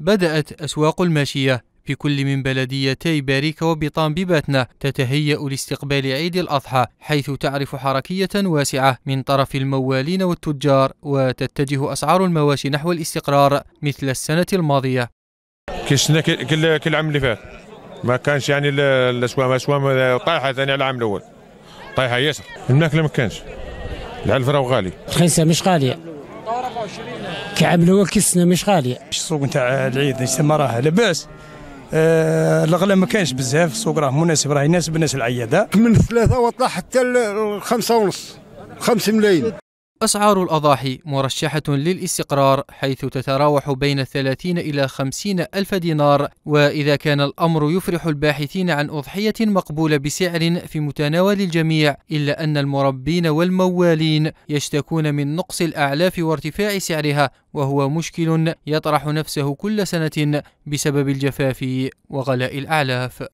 بدأت أسواق الماشية في كل من بلديتي باريكا وبطام بباتنا تتهيأ لاستقبال عيد الأضحى حيث تعرف حركية واسعة من طرف الموالين والتجار وتتجه أسعار المواشي نحو الاستقرار مثل السنة الماضية كشنا كل كل عام اللي فات ما كانش يعني الاسواق الاسواق طايحه ثاني على العام الاول طايحه ياسر الماكله ما كانش العلف راه غالي رخيصه مش غاليه كعب هو كسنا مش غالي السوق نتاع العيد يسمى راه لاباس آه الغلا ما كانش بزاف السوق راه مناسب راه يناسب الناس العياده من ثلاثه وطلع حتى لخمسه ونص خمس ملايين أسعار الأضاحي مرشحة للاستقرار حيث تتراوح بين 30 إلى 50 ألف دينار وإذا كان الأمر يفرح الباحثين عن أضحية مقبولة بسعر في متناول الجميع إلا أن المربين والموالين يشتكون من نقص الأعلاف وارتفاع سعرها وهو مشكل يطرح نفسه كل سنة بسبب الجفاف وغلاء الأعلاف